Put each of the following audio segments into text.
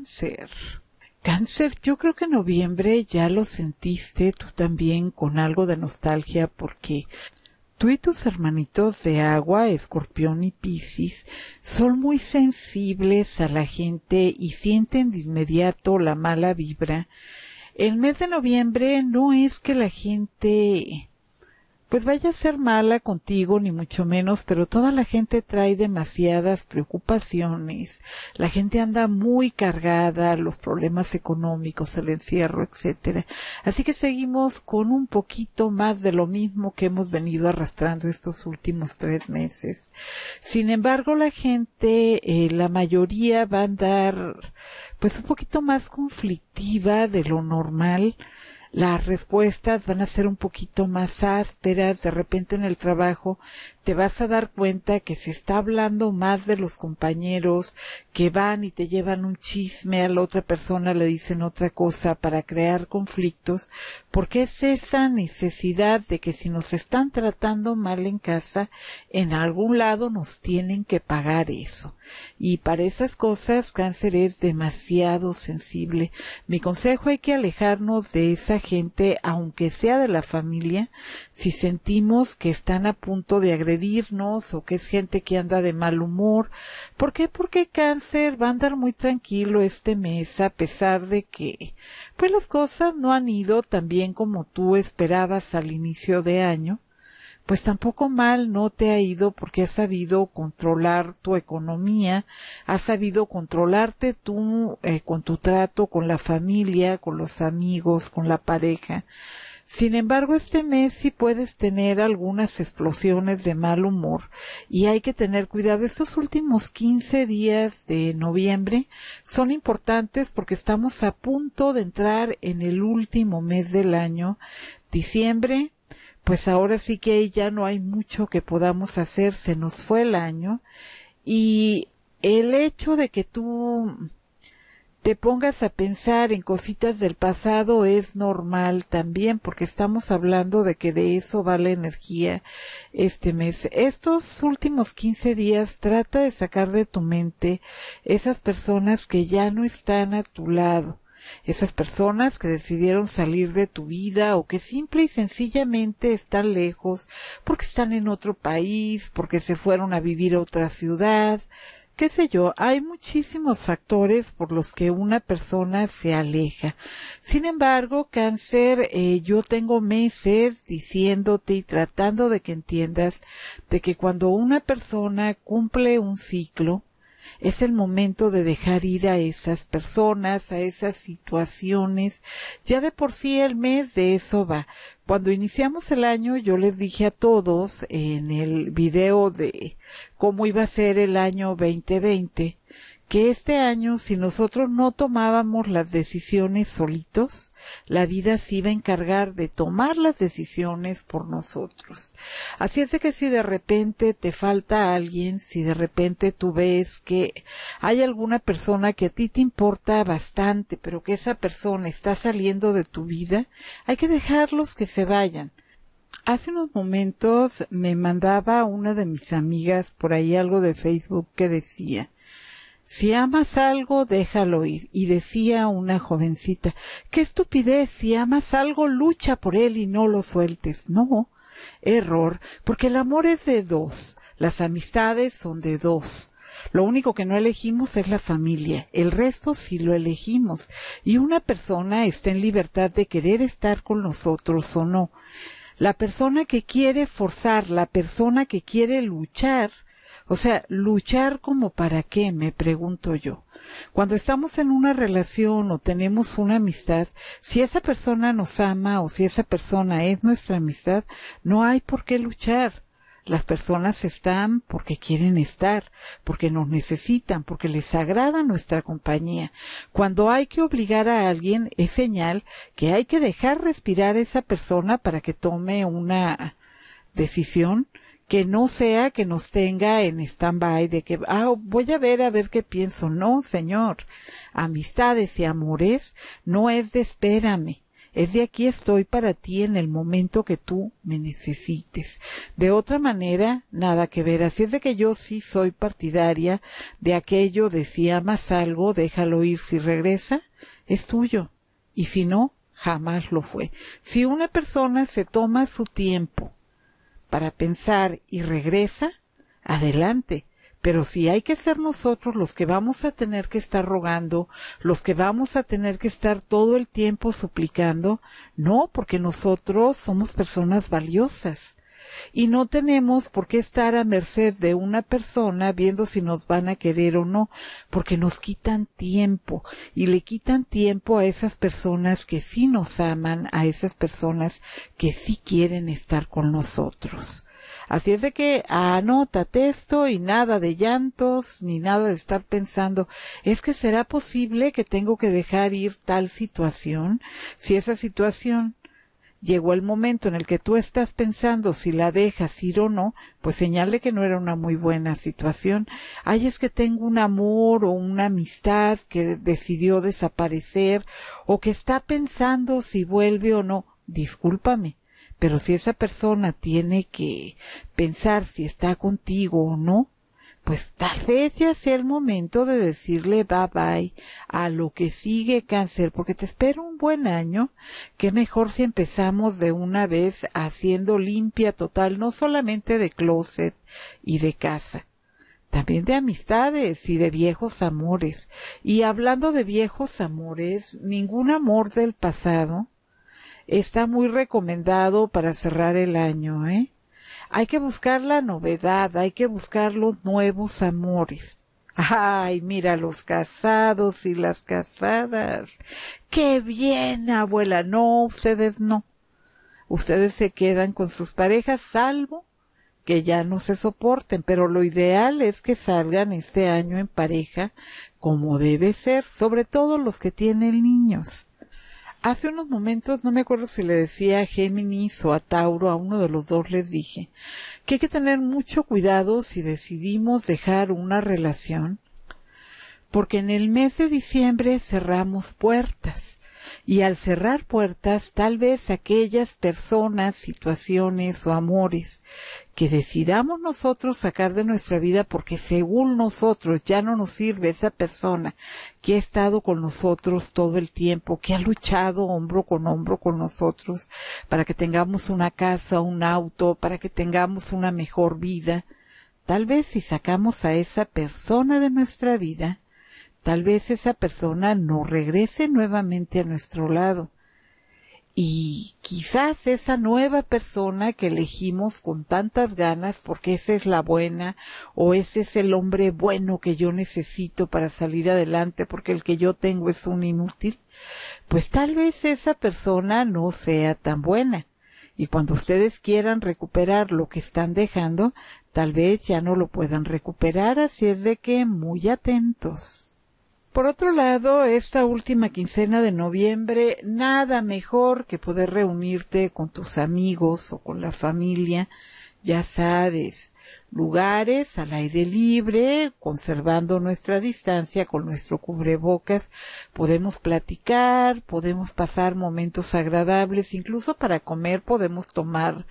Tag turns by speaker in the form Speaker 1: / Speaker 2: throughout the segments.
Speaker 1: cáncer. Cáncer, yo creo que en noviembre ya lo sentiste tú también con algo de nostalgia porque tú y tus hermanitos de agua, escorpión y piscis, son muy sensibles a la gente y sienten de inmediato la mala vibra. El mes de noviembre no es que la gente pues vaya a ser mala contigo, ni mucho menos, pero toda la gente trae demasiadas preocupaciones. La gente anda muy cargada, los problemas económicos, el encierro, etcétera. Así que seguimos con un poquito más de lo mismo que hemos venido arrastrando estos últimos tres meses. Sin embargo, la gente, eh, la mayoría va a andar, pues un poquito más conflictiva de lo normal las respuestas van a ser un poquito más ásperas, de repente en el trabajo te vas a dar cuenta que se está hablando más de los compañeros que van y te llevan un chisme, a la otra persona le dicen otra cosa para crear conflictos, porque es esa necesidad de que si nos están tratando mal en casa, en algún lado nos tienen que pagar eso. Y para esas cosas cáncer es demasiado sensible. Mi consejo hay que alejarnos de esa gente, aunque sea de la familia, si sentimos que están a punto de agredir o que es gente que anda de mal humor. ¿Por qué? Porque cáncer va a andar muy tranquilo este mes a pesar de que pues las cosas no han ido tan bien como tú esperabas al inicio de año. Pues tampoco mal no te ha ido porque has sabido controlar tu economía, has sabido controlarte tú eh, con tu trato, con la familia, con los amigos, con la pareja. Sin embargo, este mes sí puedes tener algunas explosiones de mal humor y hay que tener cuidado. Estos últimos 15 días de noviembre son importantes porque estamos a punto de entrar en el último mes del año, diciembre, pues ahora sí que ya no hay mucho que podamos hacer, se nos fue el año y el hecho de que tú te pongas a pensar en cositas del pasado es normal también porque estamos hablando de que de eso vale energía este mes. Estos últimos 15 días trata de sacar de tu mente esas personas que ya no están a tu lado. Esas personas que decidieron salir de tu vida o que simple y sencillamente están lejos porque están en otro país, porque se fueron a vivir a otra ciudad, qué sé yo, hay muchísimos factores por los que una persona se aleja. Sin embargo, cáncer, eh, yo tengo meses diciéndote y tratando de que entiendas de que cuando una persona cumple un ciclo, es el momento de dejar ir a esas personas, a esas situaciones. Ya de por sí el mes de eso va. Cuando iniciamos el año yo les dije a todos en el video de cómo iba a ser el año 2020 que este año, si nosotros no tomábamos las decisiones solitos, la vida se iba a encargar de tomar las decisiones por nosotros. Así es de que si de repente te falta alguien, si de repente tú ves que hay alguna persona que a ti te importa bastante, pero que esa persona está saliendo de tu vida, hay que dejarlos que se vayan. Hace unos momentos me mandaba una de mis amigas por ahí algo de Facebook que decía, si amas algo, déjalo ir. Y decía una jovencita, qué estupidez, si amas algo, lucha por él y no lo sueltes. No, error, porque el amor es de dos, las amistades son de dos. Lo único que no elegimos es la familia, el resto sí lo elegimos. Y una persona está en libertad de querer estar con nosotros o no. La persona que quiere forzar, la persona que quiere luchar, o sea, luchar como para qué, me pregunto yo. Cuando estamos en una relación o tenemos una amistad, si esa persona nos ama o si esa persona es nuestra amistad, no hay por qué luchar. Las personas están porque quieren estar, porque nos necesitan, porque les agrada nuestra compañía. Cuando hay que obligar a alguien es señal que hay que dejar respirar a esa persona para que tome una decisión que no sea que nos tenga en stand-by de que, ah, voy a ver a ver qué pienso. No, señor. Amistades y amores no es de espérame. Es de aquí estoy para ti en el momento que tú me necesites. De otra manera, nada que ver. Así es de que yo sí soy partidaria de aquello de si amas algo, déjalo ir. Si regresa, es tuyo. Y si no, jamás lo fue. Si una persona se toma su tiempo para pensar y regresa, adelante. Pero si hay que ser nosotros los que vamos a tener que estar rogando, los que vamos a tener que estar todo el tiempo suplicando, no, porque nosotros somos personas valiosas y no tenemos por qué estar a merced de una persona viendo si nos van a querer o no, porque nos quitan tiempo y le quitan tiempo a esas personas que sí nos aman, a esas personas que sí quieren estar con nosotros. Así es de que anótate esto y nada de llantos ni nada de estar pensando, es que será posible que tengo que dejar ir tal situación si esa situación llegó el momento en el que tú estás pensando si la dejas ir o no, pues señale que no era una muy buena situación. Ay, es que tengo un amor o una amistad que decidió desaparecer o que está pensando si vuelve o no. Discúlpame. Pero si esa persona tiene que pensar si está contigo o no, pues tal vez ya sea el momento de decirle bye bye a lo que sigue cáncer, porque te espero un buen año, que mejor si empezamos de una vez haciendo limpia total, no solamente de closet y de casa, también de amistades y de viejos amores. Y hablando de viejos amores, ningún amor del pasado está muy recomendado para cerrar el año, ¿eh? Hay que buscar la novedad, hay que buscar los nuevos amores. Ay, mira los casados y las casadas. Qué bien, abuela. No, ustedes no. Ustedes se quedan con sus parejas, salvo que ya no se soporten, pero lo ideal es que salgan este año en pareja como debe ser, sobre todo los que tienen niños. Hace unos momentos, no me acuerdo si le decía a Géminis o a Tauro, a uno de los dos les dije, que hay que tener mucho cuidado si decidimos dejar una relación, porque en el mes de diciembre cerramos puertas y al cerrar puertas tal vez aquellas personas, situaciones o amores que decidamos nosotros sacar de nuestra vida porque según nosotros ya no nos sirve esa persona que ha estado con nosotros todo el tiempo, que ha luchado hombro con hombro con nosotros para que tengamos una casa, un auto, para que tengamos una mejor vida. Tal vez si sacamos a esa persona de nuestra vida, Tal vez esa persona no regrese nuevamente a nuestro lado. Y quizás esa nueva persona que elegimos con tantas ganas porque esa es la buena o ese es el hombre bueno que yo necesito para salir adelante porque el que yo tengo es un inútil, pues tal vez esa persona no sea tan buena. Y cuando ustedes quieran recuperar lo que están dejando, tal vez ya no lo puedan recuperar, así es de que muy atentos. Por otro lado, esta última quincena de noviembre, nada mejor que poder reunirte con tus amigos o con la familia, ya sabes, lugares al aire libre, conservando nuestra distancia con nuestro cubrebocas, podemos platicar, podemos pasar momentos agradables, incluso para comer podemos tomar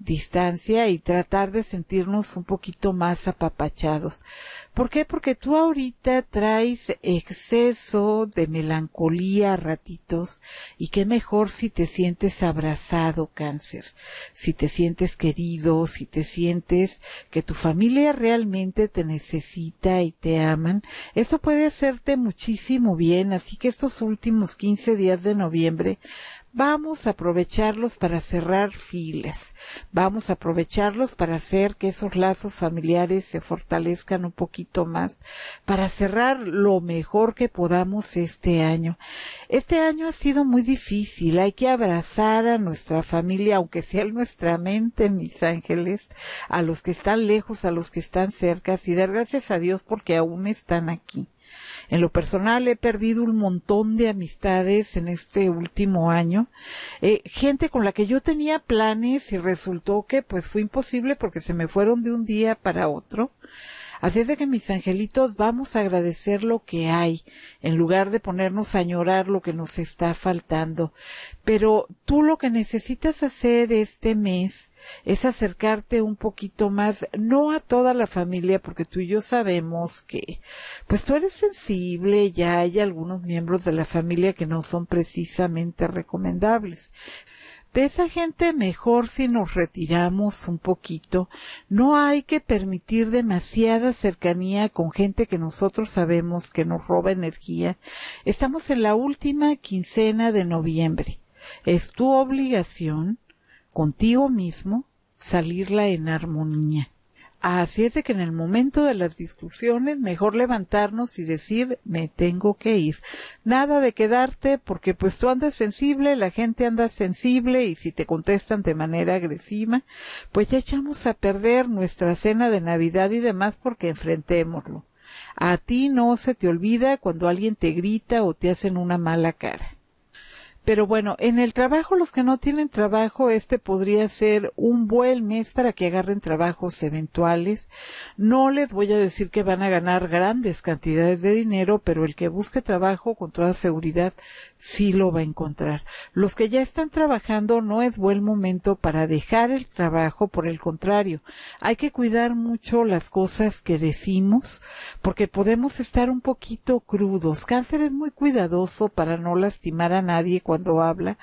Speaker 1: distancia y tratar de sentirnos un poquito más apapachados. ¿Por qué? Porque tú ahorita traes exceso de melancolía a ratitos y qué mejor si te sientes abrazado, cáncer, si te sientes querido, si te sientes que tu familia realmente te necesita y te aman, eso puede hacerte muchísimo bien, así que estos últimos 15 días de noviembre vamos a aprovecharlos para cerrar filas, vamos a aprovecharlos para hacer que esos lazos familiares se fortalezcan un poquito más, para cerrar lo mejor que podamos este año. Este año ha sido muy difícil, hay que abrazar a nuestra familia, aunque sea nuestra mente, mis ángeles, a los que están lejos, a los que están cerca, y dar gracias a Dios porque aún están aquí. En lo personal he perdido un montón de amistades en este último año. Eh, gente con la que yo tenía planes y resultó que pues fue imposible porque se me fueron de un día para otro. Así es de que mis angelitos vamos a agradecer lo que hay en lugar de ponernos a añorar lo que nos está faltando. Pero tú lo que necesitas hacer este mes es acercarte un poquito más, no a toda la familia, porque tú y yo sabemos que, pues tú eres sensible, ya hay algunos miembros de la familia que no son precisamente recomendables. De esa gente mejor si nos retiramos un poquito. No hay que permitir demasiada cercanía con gente que nosotros sabemos que nos roba energía. Estamos en la última quincena de noviembre. Es tu obligación contigo mismo salirla en armonía. Así es de que en el momento de las discusiones mejor levantarnos y decir me tengo que ir. Nada de quedarte porque pues tú andas sensible, la gente anda sensible y si te contestan de manera agresiva, pues ya echamos a perder nuestra cena de Navidad y demás porque enfrentémoslo. A ti no se te olvida cuando alguien te grita o te hacen una mala cara. Pero bueno, en el trabajo, los que no tienen trabajo, este podría ser un buen mes para que agarren trabajos eventuales. No les voy a decir que van a ganar grandes cantidades de dinero, pero el que busque trabajo con toda seguridad sí lo va a encontrar. Los que ya están trabajando no es buen momento para dejar el trabajo, por el contrario, hay que cuidar mucho las cosas que decimos porque podemos estar un poquito crudos. Cáncer es muy cuidadoso para no lastimar a nadie cuando habla,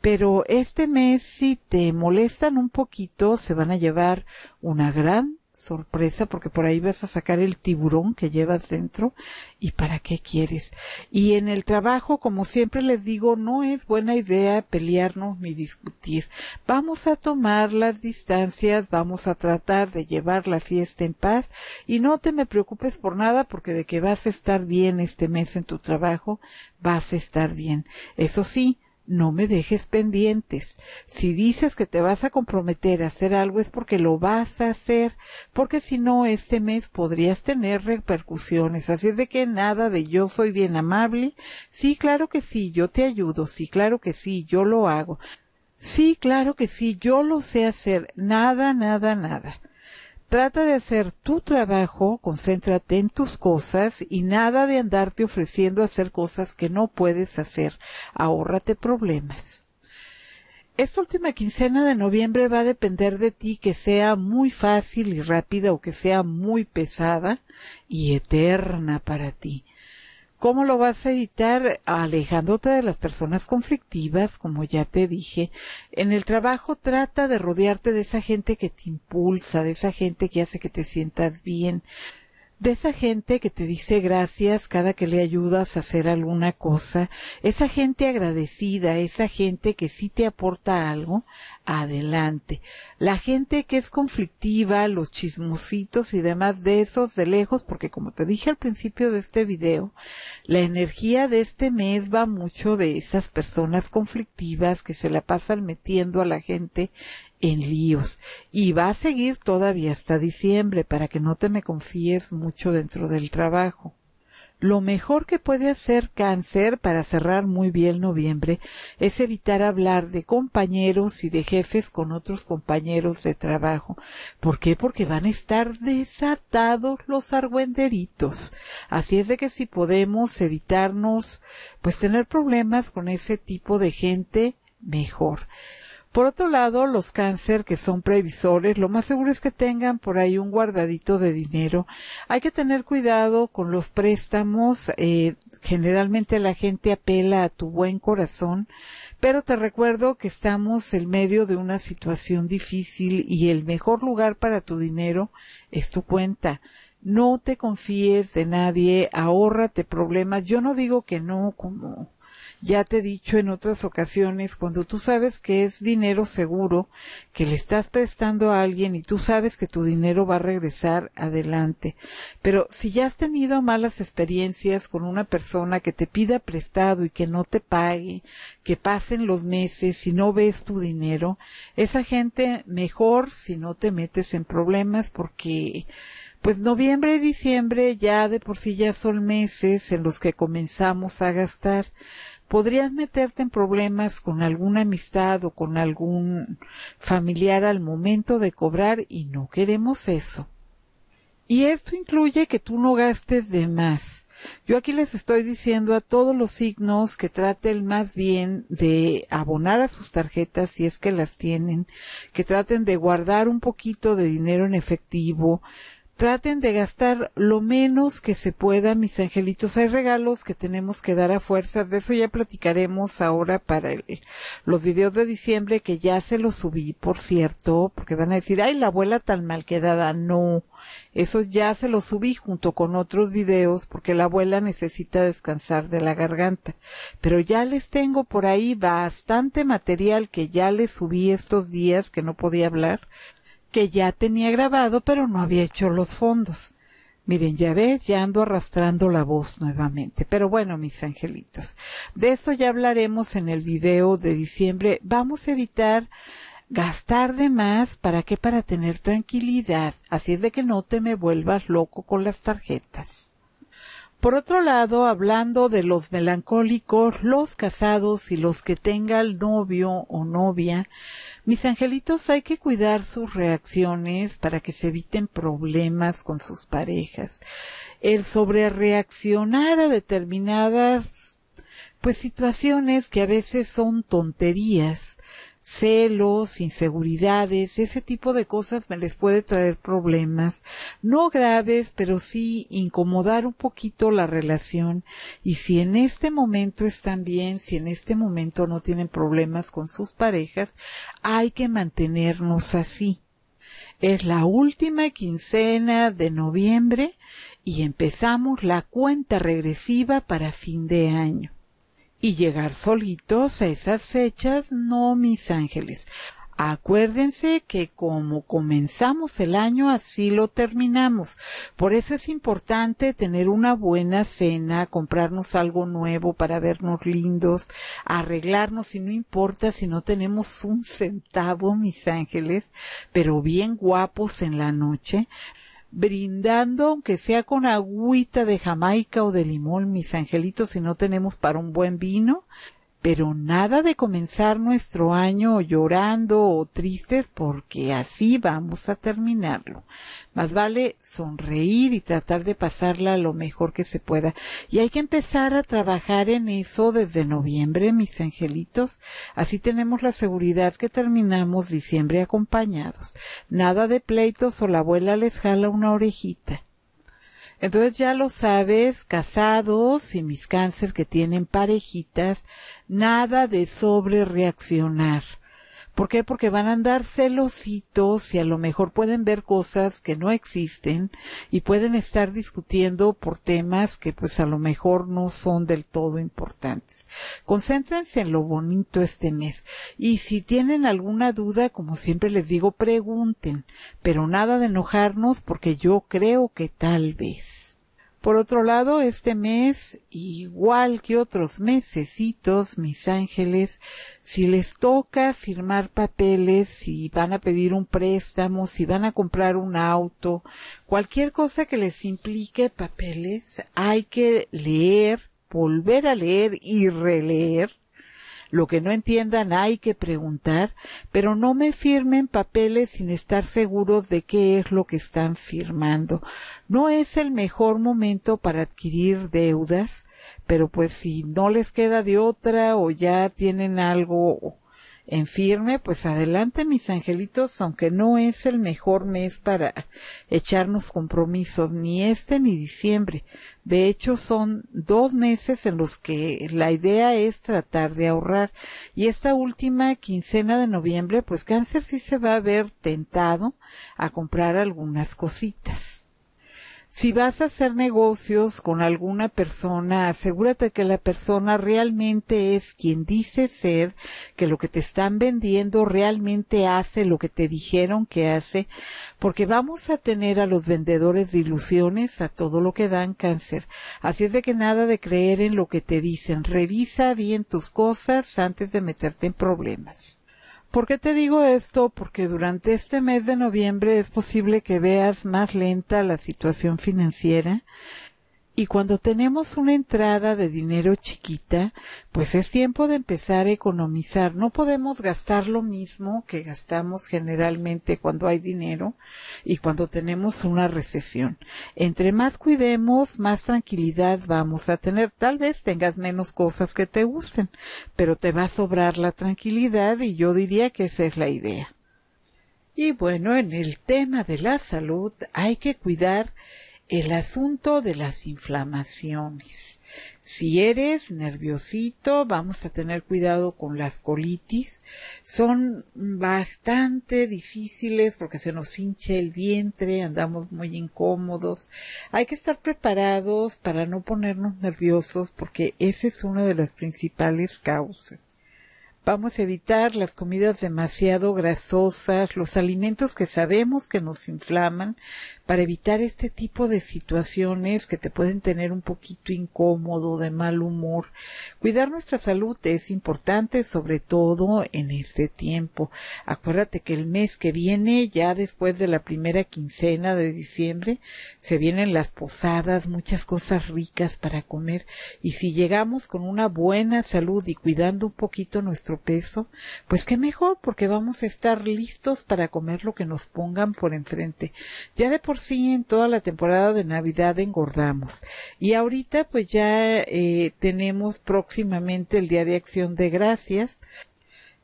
Speaker 1: pero este mes si te molestan un poquito se van a llevar una gran sorpresa porque por ahí vas a sacar el tiburón que llevas dentro y para qué quieres. Y en el trabajo, como siempre les digo, no es buena idea pelearnos ni discutir. Vamos a tomar las distancias, vamos a tratar de llevar la fiesta en paz y no te me preocupes por nada porque de que vas a estar bien este mes en tu trabajo, vas a estar bien. Eso sí, no me dejes pendientes. Si dices que te vas a comprometer a hacer algo es porque lo vas a hacer, porque si no, este mes podrías tener repercusiones. Así es de que nada de yo soy bien amable. Sí, claro que sí, yo te ayudo. Sí, claro que sí, yo lo hago. Sí, claro que sí, yo lo sé hacer. Nada, nada, nada. Trata de hacer tu trabajo, concéntrate en tus cosas y nada de andarte ofreciendo hacer cosas que no puedes hacer. Ahórrate problemas. Esta última quincena de noviembre va a depender de ti que sea muy fácil y rápida o que sea muy pesada y eterna para ti. ¿Cómo lo vas a evitar? Alejándote de las personas conflictivas, como ya te dije. En el trabajo trata de rodearte de esa gente que te impulsa, de esa gente que hace que te sientas bien, de esa gente que te dice gracias cada que le ayudas a hacer alguna cosa, esa gente agradecida, esa gente que sí te aporta algo, adelante. La gente que es conflictiva, los chismositos y demás de esos de lejos, porque como te dije al principio de este video, la energía de este mes va mucho de esas personas conflictivas que se la pasan metiendo a la gente en líos y va a seguir todavía hasta diciembre para que no te me confíes mucho dentro del trabajo. Lo mejor que puede hacer cáncer para cerrar muy bien noviembre es evitar hablar de compañeros y de jefes con otros compañeros de trabajo. ¿Por qué? Porque van a estar desatados los argüenderitos. Así es de que si podemos evitarnos, pues tener problemas con ese tipo de gente, mejor. Por otro lado, los cáncer que son previsores, lo más seguro es que tengan por ahí un guardadito de dinero. Hay que tener cuidado con los préstamos. Eh, generalmente la gente apela a tu buen corazón, pero te recuerdo que estamos en medio de una situación difícil y el mejor lugar para tu dinero es tu cuenta. No te confíes de nadie, ahórrate problemas. Yo no digo que no, como ya te he dicho en otras ocasiones, cuando tú sabes que es dinero seguro, que le estás prestando a alguien y tú sabes que tu dinero va a regresar adelante. Pero si ya has tenido malas experiencias con una persona que te pida prestado y que no te pague, que pasen los meses y no ves tu dinero, esa gente mejor si no te metes en problemas porque pues noviembre y diciembre ya de por sí ya son meses en los que comenzamos a gastar. Podrías meterte en problemas con alguna amistad o con algún familiar al momento de cobrar y no queremos eso. Y esto incluye que tú no gastes de más. Yo aquí les estoy diciendo a todos los signos que traten más bien de abonar a sus tarjetas si es que las tienen, que traten de guardar un poquito de dinero en efectivo, traten de gastar lo menos que se pueda, mis angelitos. Hay regalos que tenemos que dar a fuerzas. De eso ya platicaremos ahora para el, los videos de diciembre, que ya se los subí, por cierto, porque van a decir, ay, la abuela tan mal quedada. No, eso ya se los subí junto con otros videos, porque la abuela necesita descansar de la garganta. Pero ya les tengo por ahí bastante material que ya les subí estos días que no podía hablar que ya tenía grabado pero no había hecho los fondos. Miren, ya ves, ya ando arrastrando la voz nuevamente. Pero bueno, mis angelitos, de eso ya hablaremos en el video de diciembre. Vamos a evitar gastar de más para qué? para tener tranquilidad. Así es de que no te me vuelvas loco con las tarjetas. Por otro lado, hablando de los melancólicos, los casados y los que tengan novio o novia, mis angelitos hay que cuidar sus reacciones para que se eviten problemas con sus parejas. El sobre reaccionar a determinadas pues situaciones que a veces son tonterías celos, inseguridades, ese tipo de cosas me les puede traer problemas, no graves, pero sí incomodar un poquito la relación y si en este momento están bien, si en este momento no tienen problemas con sus parejas, hay que mantenernos así. Es la última quincena de noviembre y empezamos la cuenta regresiva para fin de año y llegar solitos a esas fechas, no, mis ángeles. Acuérdense que como comenzamos el año, así lo terminamos. Por eso es importante tener una buena cena, comprarnos algo nuevo para vernos lindos, arreglarnos y no importa si no tenemos un centavo, mis ángeles, pero bien guapos en la noche, brindando, aunque sea con agüita de Jamaica o de limón, mis angelitos, si no tenemos para un buen vino, pero nada de comenzar nuestro año llorando o tristes porque así vamos a terminarlo. Más vale sonreír y tratar de pasarla lo mejor que se pueda. Y hay que empezar a trabajar en eso desde noviembre, mis angelitos. Así tenemos la seguridad que terminamos diciembre acompañados. Nada de pleitos o la abuela les jala una orejita. Entonces ya lo sabes, casados y mis cáncer que tienen parejitas, nada de sobre reaccionar. ¿Por qué? Porque van a andar celositos y a lo mejor pueden ver cosas que no existen y pueden estar discutiendo por temas que pues a lo mejor no son del todo importantes. Concéntrense en lo bonito este mes y si tienen alguna duda, como siempre les digo, pregunten, pero nada de enojarnos porque yo creo que tal vez. Por otro lado, este mes, igual que otros mesecitos, mis ángeles, si les toca firmar papeles, si van a pedir un préstamo, si van a comprar un auto, cualquier cosa que les implique papeles, hay que leer, volver a leer y releer lo que no entiendan hay que preguntar, pero no me firmen papeles sin estar seguros de qué es lo que están firmando. No es el mejor momento para adquirir deudas, pero pues si no les queda de otra o ya tienen algo en firme, pues adelante mis angelitos, aunque no es el mejor mes para echarnos compromisos, ni este ni diciembre. De hecho, son dos meses en los que la idea es tratar de ahorrar. Y esta última quincena de noviembre, pues cáncer sí se va a ver tentado a comprar algunas cositas. Si vas a hacer negocios con alguna persona, asegúrate que la persona realmente es quien dice ser, que lo que te están vendiendo realmente hace lo que te dijeron que hace, porque vamos a tener a los vendedores de ilusiones a todo lo que dan cáncer. Así es de que nada de creer en lo que te dicen. Revisa bien tus cosas antes de meterte en problemas. ¿Por qué te digo esto? Porque durante este mes de noviembre es posible que veas más lenta la situación financiera, y cuando tenemos una entrada de dinero chiquita, pues es tiempo de empezar a economizar. No podemos gastar lo mismo que gastamos generalmente cuando hay dinero y cuando tenemos una recesión. Entre más cuidemos, más tranquilidad vamos a tener. Tal vez tengas menos cosas que te gusten, pero te va a sobrar la tranquilidad y yo diría que esa es la idea. Y bueno, en el tema de la salud hay que cuidar el asunto de las inflamaciones. Si eres nerviosito, vamos a tener cuidado con las colitis. Son bastante difíciles porque se nos hincha el vientre, andamos muy incómodos. Hay que estar preparados para no ponernos nerviosos porque esa es una de las principales causas. Vamos a evitar las comidas demasiado grasosas, los alimentos que sabemos que nos inflaman, para evitar este tipo de situaciones que te pueden tener un poquito incómodo, de mal humor. Cuidar nuestra salud es importante, sobre todo en este tiempo. Acuérdate que el mes que viene, ya después de la primera quincena de diciembre, se vienen las posadas, muchas cosas ricas para comer. Y si llegamos con una buena salud y cuidando un poquito nuestro peso, pues qué mejor, porque vamos a estar listos para comer lo que nos pongan por enfrente. Ya de por sí en toda la temporada de Navidad engordamos. Y ahorita pues ya eh, tenemos próximamente el Día de Acción de Gracias.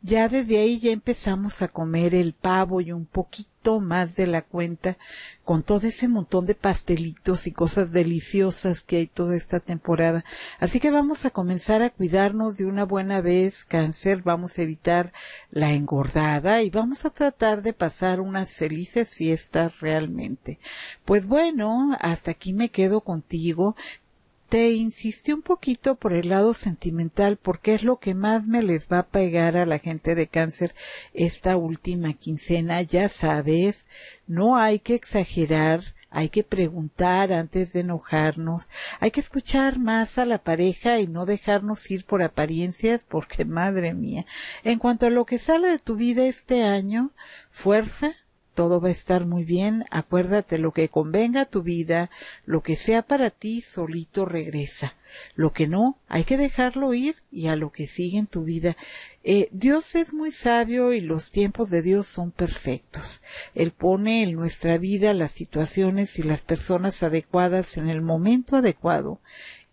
Speaker 1: Ya desde ahí ya empezamos a comer el pavo y un poquito más de la cuenta con todo ese montón de pastelitos y cosas deliciosas que hay toda esta temporada. Así que vamos a comenzar a cuidarnos de una buena vez, cáncer, vamos a evitar la engordada y vamos a tratar de pasar unas felices fiestas realmente. Pues bueno, hasta aquí me quedo contigo te insistí un poquito por el lado sentimental porque es lo que más me les va a pegar a la gente de cáncer esta última quincena, ya sabes, no hay que exagerar, hay que preguntar antes de enojarnos, hay que escuchar más a la pareja y no dejarnos ir por apariencias porque madre mía, en cuanto a lo que sale de tu vida este año, fuerza, todo va a estar muy bien, acuérdate lo que convenga a tu vida, lo que sea para ti solito regresa. Lo que no, hay que dejarlo ir y a lo que sigue en tu vida. Eh, Dios es muy sabio y los tiempos de Dios son perfectos. Él pone en nuestra vida las situaciones y las personas adecuadas en el momento adecuado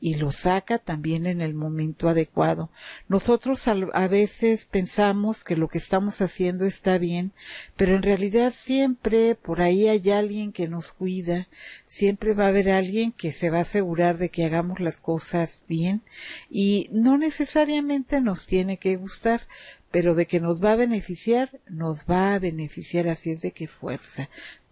Speaker 1: y lo saca también en el momento adecuado. Nosotros a, veces pensamos que lo que estamos haciendo está bien, pero en realidad siempre por ahí hay alguien que nos cuida, siempre va a haber alguien que se va a asegurar de que hagamos las cosas bien y no necesariamente nos tiene que gustar, pero de que nos va a beneficiar, nos va a beneficiar, así es de que fuerza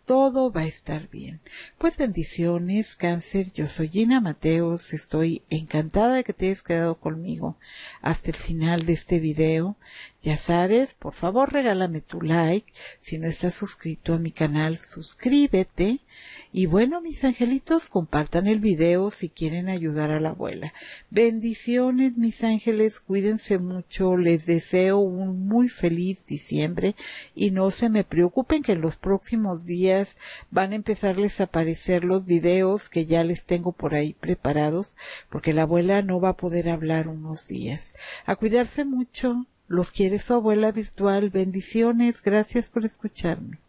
Speaker 1: todo va a estar bien. Pues bendiciones, cáncer, yo soy Gina Mateos, estoy encantada de que te hayas quedado conmigo hasta el final de este video. Ya sabes, por favor regálame tu like, si no estás suscrito a mi canal, suscríbete. Y bueno, mis angelitos, compartan el video si quieren ayudar a la abuela. Bendiciones, mis ángeles, cuídense mucho, les deseo un muy feliz diciembre y no se me preocupen que en los próximos días van a empezarles a aparecer los videos que ya les tengo por ahí preparados, porque la abuela no va a poder hablar unos días. A cuidarse mucho. Los quiere su abuela virtual. Bendiciones. Gracias por escucharme.